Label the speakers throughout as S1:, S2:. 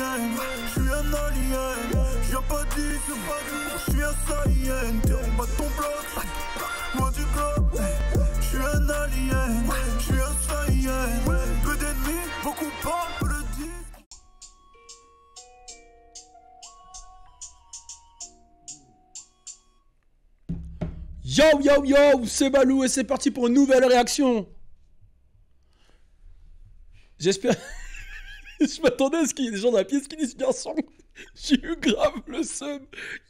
S1: je suis un alien, j'ai pas dit sur je suis un saïen, t'es en bas de ton bloc, loin du globe, je suis un alien, je suis un saïen, peu d'ennemis, beaucoup pas, peu de Yo yo yo, c'est Balou et c'est parti pour une nouvelle réaction. J'espère. je m'attendais à ce qu'il y ait des gens dans la pièce qui disent garçon, j'ai eu grave le seum.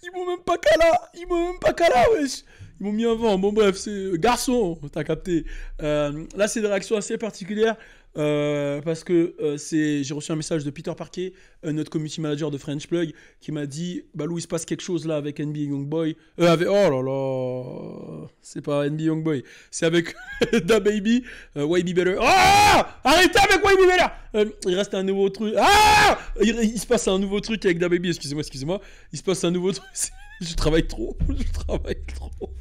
S1: Ils m'ont même pas cala, ils m'ont même pas cala, wesh. Ils m'ont mis un vent, Bon, bref, c'est euh, garçon, t'as capté. Euh, là, c'est des réactions assez particulières. Euh, parce que euh, j'ai reçu un message de Peter Parquet, euh, notre community manager de French Plug, qui m'a dit Bah, Lou, il se passe quelque chose là avec NB Youngboy. avec... Oh là là C'est pas Young Youngboy, c'est avec Da Baby, Why Better. Ah! Arrêtez avec Why Il reste un nouveau truc. Ah il, se passe un nouveau truc avec Da Baby, excusez-moi, excusez-moi. Il se passe un nouveau truc. je travaille trop, je travaille trop.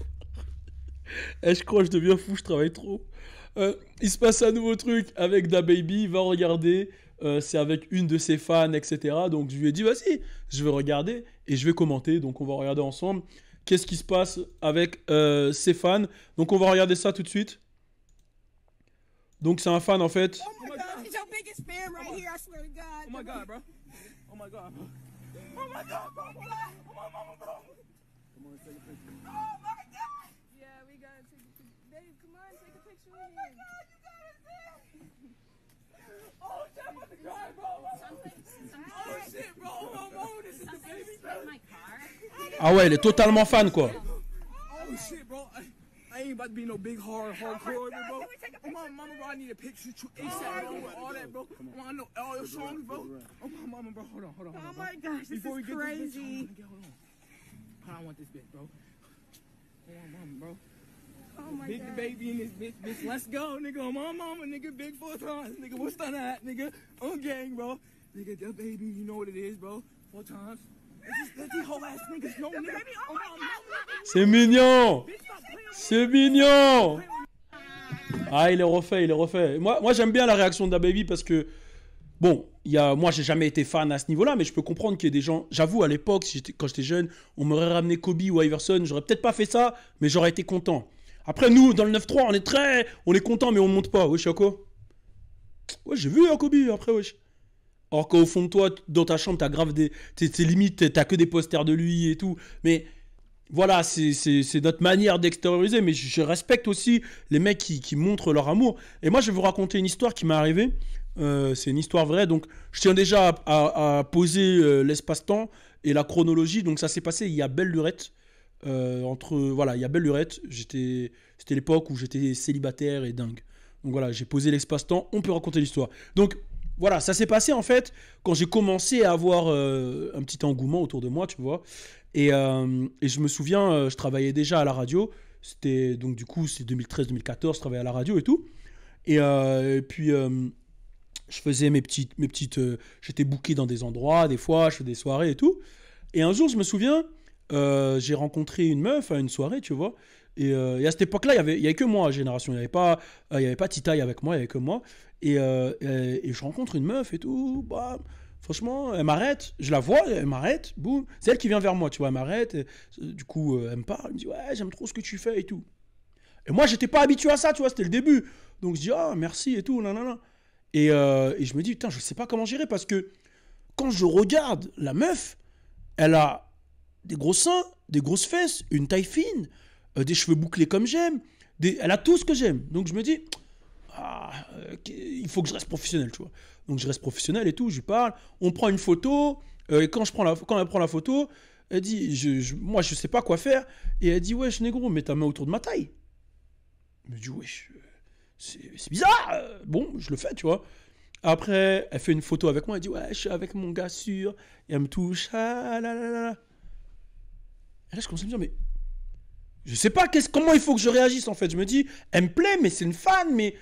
S1: Eh, je crois que je deviens fou, je travaille trop. Euh, il se passe un nouveau truc avec Da Baby, il va regarder. Euh, c'est avec une de ses fans, etc. Donc je lui ai dit, vas-y, je vais regarder et je vais commenter. Donc on va regarder ensemble qu'est-ce qui se passe avec euh, ses fans. Donc on va regarder ça tout de suite. Donc c'est un fan en fait. Oh my god, bro. Oh my god. Oh my god, Oh my god, bro. Ah ouais, il est totalement fan, quoi. Oh shit, bro. I ain't about to be no big hard hardcore, bro. Oh my mama, bro, I need a picture too. Oh, ASAP, bro. All that, bro. Come on, I know all your songs, bro. Oh my mama, bro. Hold on, hold on, hold on. Oh my gosh, this Before is crazy. This bitch, hold on. I don't want this bitch, bro. Oh my mama, bro.
S2: Oh my big God. baby in
S1: this bitch, bitch. Let's go, nigga. On oh, my mama, nigga. Big four times, nigga. What's done at, nigga? Oh, gang, bro. Nigga, that baby, you know what it is, bro. Four times. C'est mignon C'est mignon Ah, il est refait, il est refait. Moi, j'aime bien la réaction de baby parce que... Bon, y a, moi, j'ai jamais été fan à ce niveau-là, mais je peux comprendre qu'il y ait des gens... J'avoue, à l'époque, quand j'étais jeune, on m'aurait ramené Kobe ou Iverson. J'aurais peut-être pas fait ça, mais j'aurais été content. Après, nous, dans le 9-3, on est très... On est content, mais on monte pas. Oui, Choco Ouais, j'ai vu hein, Kobe, après, wesh. Or qu'au fond de toi, dans ta chambre, t'as grave des. T'es limite, t'as que des posters de lui et tout. Mais voilà, c'est notre manière d'extérioriser. Mais je, respecte aussi les mecs qui, qui, montrent leur amour. Et moi, je vais vous raconter une histoire qui m'est arrivée. Euh, c'est une histoire vraie. Donc, je tiens déjà à, poser euh, l'espace-temps et la chronologie. Donc, ça s'est passé il y a belle lurette. Euh, entre voilà, il y a belle lurette. J'étais, c'était l'époque où j'étais célibataire et dingue. Donc voilà, j'ai posé l'espace-temps. On peut raconter l'histoire. Donc voilà, ça s'est passé en fait quand j'ai commencé à avoir euh, un petit engouement autour de moi, tu vois. Et, euh, je me souviens, euh, je travaillais déjà à la radio. C'était donc du coup, c'est 2013-2014, je travaillais à la radio et tout. Et, puis, je faisais mes petites. Mes petites J'étais booké dans des endroits, des fois, je faisais des soirées et tout. Et un jour, je me souviens, j'ai rencontré une meuf à une soirée, tu vois. Euh, et, à cette époque-là, il n'y avait, que moi, Génération. Il n'y avait pas, euh, il avait pas Titaï avec moi, il n'y avait que moi. Euh, et, je rencontre une meuf et tout. Bah, franchement, elle m'arrête. Je la vois, elle m'arrête. Boum. C'est elle qui vient vers moi, tu vois. Elle m'arrête. Du coup, elle me parle. Elle me dit Ouais, j'aime trop ce que tu fais et tout. Et moi, j'étais pas habitué à ça, tu vois. C'était le début. Donc, je dis Ah, merci et tout. Et, et je me dis Putain, je sais pas comment gérer parce que quand je regarde la meuf, elle a des gros seins, des grosses fesses, une taille fine. Euh, des cheveux bouclés comme j'aime. Elle a tout ce que j'aime. Donc je me dis, ah, il faut que je reste professionnel, tu vois. Donc je reste professionnel et tout, je lui parle. On prend une photo. Euh, et quand, je prends la, quand elle prend la photo, elle dit, je, je, moi je sais pas quoi faire. Et elle dit, wesh négro, mets ta main autour de ma taille. Je me dis, ouais c'est bizarre. Bon, je le fais, tu vois. Après, elle fait une photo avec moi, elle dit, ouais, je suis avec mon gars sûr. Et elle me touche, ah là là là. Et là, je commence à me dire, mais je sais pas comment il faut que je réagisse en fait. Je me dis, elle me plaît, mais c'est une fan, mais.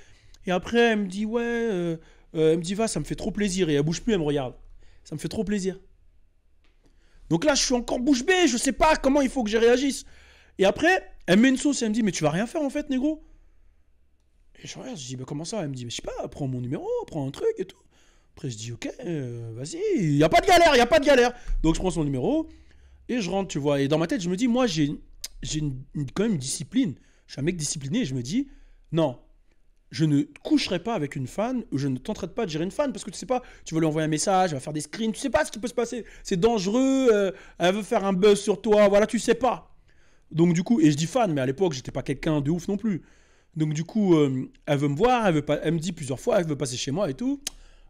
S1: Et après, elle me dit, ouais, euh, euh, elle me dit, va, ça me fait trop plaisir. Et elle bouge plus, elle me regarde. Ça me fait trop plaisir. Donc là, je suis encore bouche bée, je sais pas comment il faut que je réagisse. Et après, elle met une sauce et elle me dit, mais tu vas rien faire en fait, négro. Et je regarde, je dis, bah comment ça Elle me dit, mais je sais pas, prends mon numéro, prends un truc et tout. Après, je dis, ok, euh, vas-y, il n'y a pas de galère, il y a pas de galère. Donc, je prends son numéro et je rentre, tu vois. Et dans ma tête, je me dis, moi, j'ai j'ai quand même une discipline. Je suis un mec discipliné et je me dis, non, je ne coucherai pas avec une fan, ou je ne tenterai pas de gérer une fan parce que tu sais pas, tu vas lui envoyer un message, elle va faire des screens, tu sais pas ce qui peut se passer, c'est dangereux, euh, elle veut faire un buzz sur toi, voilà, tu sais pas. Donc du coup, et je dis fan, mais à l'époque, j'étais pas quelqu'un de ouf non plus. Donc du coup, euh, elle veut me voir, elle, veut pas, elle me dit plusieurs fois, elle veut passer chez moi et tout.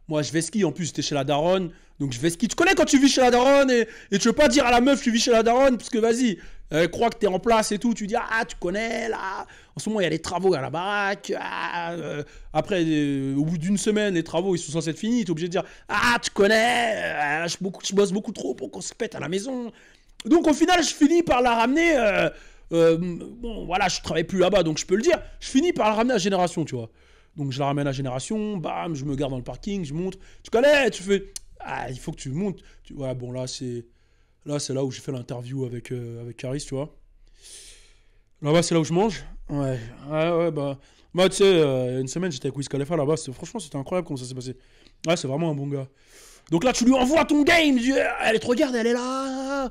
S1: Moi, je vais ski, en plus, j'étais chez la daronne, donc je vais ski. Tu connais quand tu vis chez la daronne et, et tu veux pas dire à la meuf, tu vis chez la daronne, parce que vas-y, euh, que tu es en place et tout. Tu dis, ah, tu connais, là. En ce moment, il y a les travaux à la baraque. Ah, euh, après, euh, au bout d'une semaine, les travaux, ils sont censés être finis. Tu es obligé de dire, ah, tu connais, euh, je, beaucoup, bosse beaucoup trop pour qu'on se pète à la maison. Donc, au final, je finis par la ramener. bon, voilà, je travaille plus là-bas, donc je peux le dire. Je finis par la ramener à Génération, tu vois. Donc, je la ramène à Génération. Bam, je me garde dans le parking, je monte. Tu connais, tu fais. Ah, il faut que tu montes. Tu, ouais, bon, là, c'est. Là, c'est là où j'ai fait l'interview avec, euh, avec Caris, tu vois. Là-bas, c'est là où je mange. Ouais, ouais, ouais bah. Moi, tu sais, euh, une semaine, j'étais avec Wiz Khalifa là-bas. Franchement, c'était incroyable comment ça s'est passé. Ouais, c'est vraiment un bon gars. Donc là, tu lui envoies ton game. Eh, elle est trop regarde, elle est là.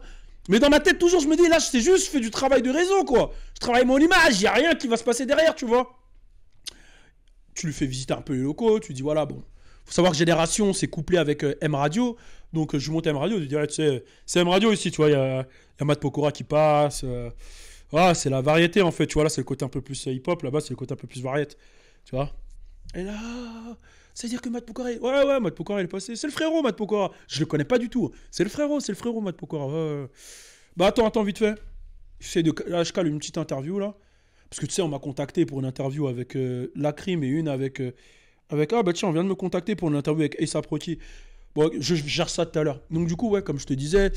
S1: Mais dans ma tête, toujours, je me dis, là, c'est juste, je fais du travail de réseau, quoi. Je travaille mon image, y a rien qui va se passer derrière, tu vois. Tu lui fais visiter un peu les locaux, tu dis, voilà, bon. Faut savoir que Génération, c'est couplé avec euh, M Radio. Donc euh, je monte à M Radio, je lui disais « c'est M Radio ici, tu vois, il y a, Pokora qui passe. Euh, ah, c'est la variété en fait, tu vois, là c'est le côté un peu plus euh, hip-hop, là-bas c'est le côté un peu plus variété, tu vois. Et là, c'est-à-dire que Matt Pokora, ouais, ouais, Matt Pokora, est passé. C'est le frérot, Matt Pokora. Je le connais pas du tout. C'est le frérot, c'est le frérot, Matt Pokora. Bah attends, attends, vite fait. de... Là, je cale une petite interview, là. Parce que tu sais, on m'a contacté pour une interview avec La Lacrim et une avec... avec ah bah tiens, on vient de me contacter pour une interview avec Essa Proti je, gère ça tout à l'heure. Donc, du coup, ouais, comme je te disais,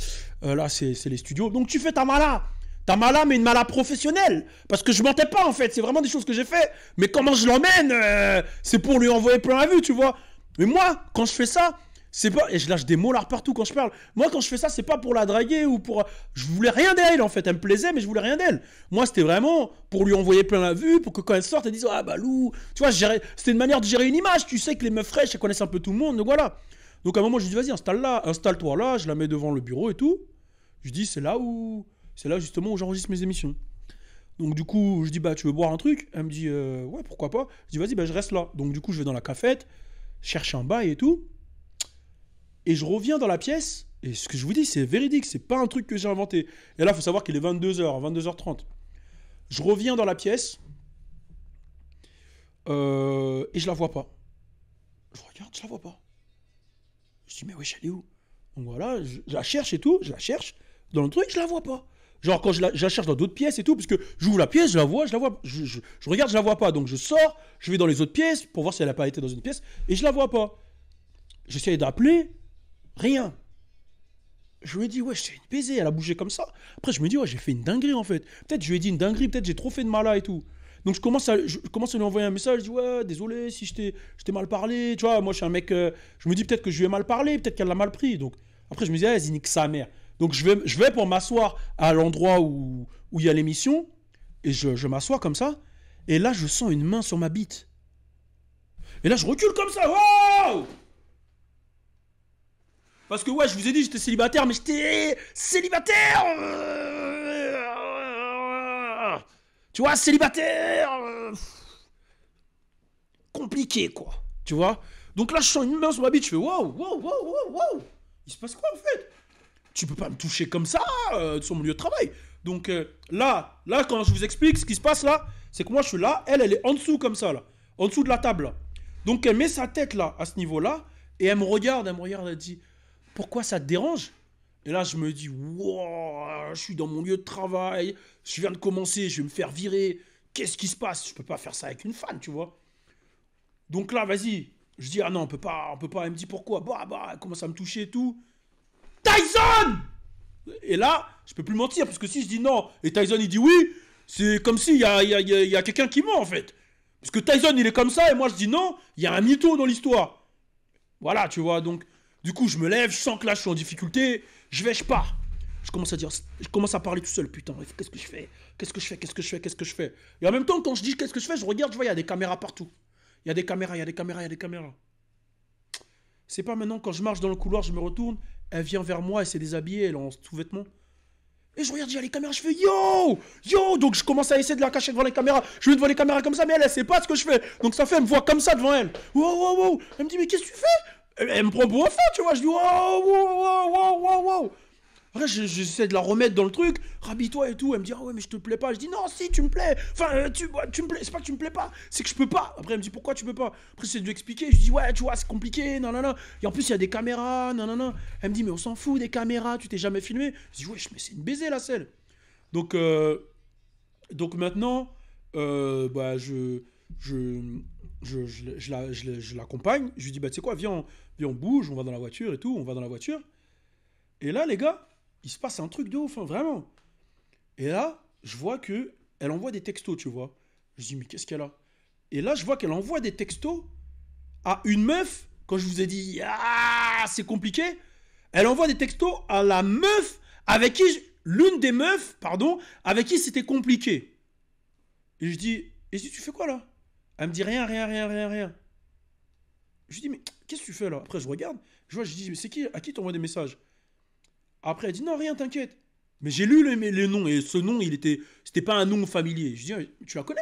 S1: euh, là, c'est les studios. Donc, tu fais ta mala. Ta mala, mais une mala professionnelle. Parce que je mentais pas, en fait. C'est vraiment des choses que j'ai fait. Mais comment je l'emmène euh, C'est pour lui envoyer plein la vue, tu vois. Mais moi, quand je fais ça, c'est pas. Et je lâche des mots partout quand je parle. Moi, quand je fais ça, c'est pas pour la draguer ou pour. Je voulais rien d'elle en fait. Elle me plaisait, mais je voulais rien d'elle. Moi, c'était vraiment pour lui envoyer plein la vue, pour que quand elle sorte, elle dise Ah bah Lou. Tu vois, c'était une manière de gérer une image. Tu sais que les meufs fraîches, elles connaissent un peu tout le monde. Donc voilà. Donc à un moment, je lui dis, vas-y, installe-la, installe-toi là, je la mets devant le bureau et tout. Je dis, c'est là où, c'est là justement où j'enregistre mes émissions. Donc du coup, je dis, bah tu veux boire un truc Elle me dit, euh, ouais, pourquoi pas Je dis, vas-y, bah je reste là. Donc du coup, je vais dans la cafette, chercher un bail et tout. Et je reviens dans la pièce, et ce que je vous dis, c'est véridique, c'est pas un truc que j'ai inventé. Et là, il faut savoir qu'il est 22h, 22h30. Je reviens dans la pièce, euh, et je la vois pas. Je regarde, je la vois pas dis, mais wesh, elle est où Donc voilà, je, la cherche et tout, je la cherche. Dans le truc, je la vois pas. Genre, quand je la, cherche dans d'autres pièces et tout, parce que j'ouvre la pièce, je la vois, je la vois, je, je, regarde, je la vois pas. Donc je sors, je vais dans les autres pièces pour voir si elle a pas été dans une pièce, et je la vois pas. J'essaie d'appeler, rien. Je lui ai dit, ouais, c'est une baisée, elle a bougé comme ça. Après, je me dis, ouais, j'ai fait une dinguerie en fait. Peut-être je lui ai dit une dinguerie, peut-être j'ai trop fait de mal et tout. Donc je commence, à, je commence à lui envoyer un message, je dis ouais, désolé si je t'ai mal parlé, tu vois, moi je suis un mec, euh, je me dis peut-être que je lui ai mal parlé, peut-être qu'elle l'a mal pris. Donc après je me dis, ah, vas-y, nique sa mère. Donc je vais, je vais pour m'asseoir à l'endroit où il y a l'émission, et je, je m'assois comme ça, et là je sens une main sur ma bite. Et là je recule comme ça, Parce que ouais, je vous ai dit, j'étais célibataire, mais j'étais célibataire euh tu vois, célibataire. Euh, compliqué, quoi. Tu vois Donc là, je sens une main sur ma bite. Je fais waouh, waouh, waouh, waouh, wow. Il se passe quoi, en fait Tu peux pas me toucher comme ça euh, sur mon lieu de travail. Donc euh, là, là, quand je vous explique ce qui se passe là, c'est que moi, je suis là. Elle, elle est en dessous, comme ça, là. En dessous de la table, Donc elle met sa tête là, à ce niveau-là. Et elle me regarde, elle me regarde, elle dit Pourquoi ça te dérange et là, je me dis, wow, je suis dans mon lieu de travail, je viens de commencer, je vais me faire virer. Qu'est-ce qui se passe Je peux pas faire ça avec une fan, tu vois. Donc là, vas-y. Je dis, ah non, on peut pas, on peut pas. Elle me dit pourquoi Bah, bah, elle commence à me toucher et tout. Tyson Et là, je peux plus mentir, parce que si je dis non, et Tyson il dit oui, c'est comme s'il y a quelqu'un qui ment en fait. Parce que Tyson il est comme ça, et moi je dis non, il y a un mytho dans l'histoire. Voilà, tu vois, donc du coup, je me lève, je sens que là, je suis en difficulté, je vais, je pars. Je commence à dire, je commence à parler tout seul, putain, qu'est-ce que je fais Qu'est-ce que je fais Qu'est-ce que je fais Qu'est-ce que je fais Et en même temps, quand je dis qu'est-ce que je fais, je regarde, je vois, il y a des caméras partout. Il y a des caméras, il y a des caméras, il y a des caméras. C'est pas maintenant, quand je marche dans le couloir, je me retourne, elle vient vers moi, elle s'est déshabillée, elle est en sous vêtement. Et je regarde, il y a les caméras, je fais yo Yo Donc je commence à essayer de la cacher devant les caméras. Je vais devant les caméras comme ça, mais elle, elle sait pas ce que je fais. Donc ça fait, elle me voit comme ça devant elle. Wow, wow, wow Elle me dit, mais qu'est-ce que tu fais elle me prend pour un tu vois. Je dis, waouh, waouh, waouh, waouh. wow. Après, j'essaie de la remettre dans le truc, rabis-toi et tout. Elle me dit, ah ouais, mais je te plais pas. Je dis, non, si, tu me plais. Enfin, euh, tu, bah, tu me plais. C'est pas que tu me plais pas, c'est que je peux pas. Après, elle me dit, pourquoi tu peux pas Après, c'est de lui expliquer. Je dis, ouais, tu vois, c'est compliqué, non, non, non. Et en plus, il y a des caméras, non, non, non. Elle me dit, mais on s'en fout des caméras, tu t'es jamais filmé. Je dis, ouais, mais c'est une baiser, la selle. Donc, euh, donc maintenant, euh, bah, je, je, je, l'accompagne, je lui dis, bah, tu sais quoi, viens on, viens, bouge, on va dans la voiture et tout, on va dans la voiture. Et là, les gars, il se passe un truc de ouf, hein, vraiment. Et là, je vois que elle envoie des textos, tu vois. Je dis, mais qu'est-ce qu'elle a Et là, je vois qu'elle envoie des textos à une meuf, quand je vous ai dit, ah, c'est compliqué, elle envoie des textos à la meuf avec qui, l'une des meufs, pardon, avec qui c'était compliqué. Et je dis, et si tu fais quoi là elle me dit rien, rien, rien, rien, rien. Je lui dis, mais qu'est-ce que tu fais là Après, je regarde, je vois, je dis, mais c'est qui À qui t'envoies des messages Après, elle dit, non, rien, t'inquiète. Mais j'ai lu le, noms. nom, et ce nom, il était, c'était pas un nom familier. Je dis, ah, tu la connais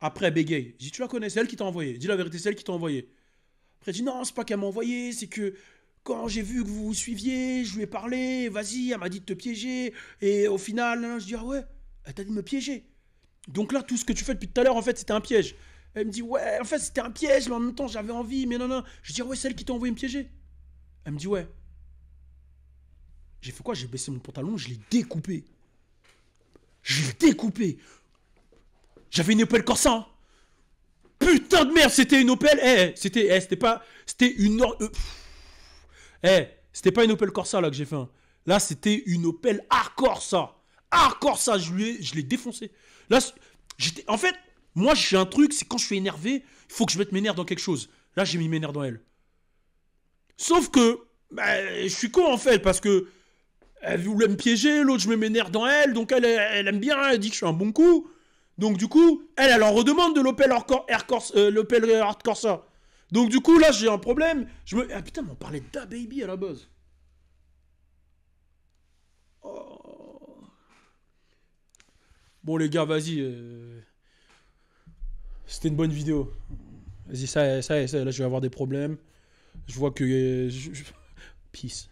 S1: Après, elle bégaye. Je dis, tu la connais, c'est elle qui t'a envoyé. Dis la vérité, c'est elle qui t'a envoyé. Après, elle dit, non, c'est pas qu'elle m'a envoyé, c'est que quand j'ai vu que vous vous suiviez, je lui ai parlé, vas-y, elle m'a dit de te piéger. Et au final, hein, je dis, ah ouais, elle t'a dit de me piéger. Donc là, tout ce que tu fais depuis tout à l'heure, en fait, c'était un piège. Elle me dit ouais, en fait c'était un piège, mais en même temps j'avais envie, mais non, non. Je dis ah ouais, celle qui t'a envoyé me piéger. Elle me dit ouais. J'ai fait quoi J'ai baissé mon pantalon, je l'ai découpé. Je l'ai découpé. J'avais une Opel Corsa. Hein. Putain de merde, c'était une Opel. Eh, c'était, eh, c'était pas, c'était une. Euh, eh, c'était pas une Opel Corsa là que j'ai fait. Hein. Là, c'était une Opel Arcorsa Arcorsa je je l'ai défoncé. Là, j'étais, en fait, moi, j'ai un truc, c'est quand je suis énervé, il faut que je mette mes nerfs dans quelque chose. Là, j'ai mis mes nerfs dans elle. Sauf que, bah, je suis con en fait, parce que elle voulait me piéger, l'autre, je mets mes nerfs dans elle, donc elle, aime bien, elle dit que je suis un bon coup. Donc du coup, elle, elle en redemande de l'Opel Air euh, Corsa. Donc du coup, là, j'ai un problème. Je me... Ah putain, mais on parlait d'A Baby à la base. Oh. Bon les gars, vas-y. Euh. C'était une bonne vidéo. Vas-y, ça, ça, ça, là, je vais avoir des problèmes. Je vois que. Euh, je... Peace.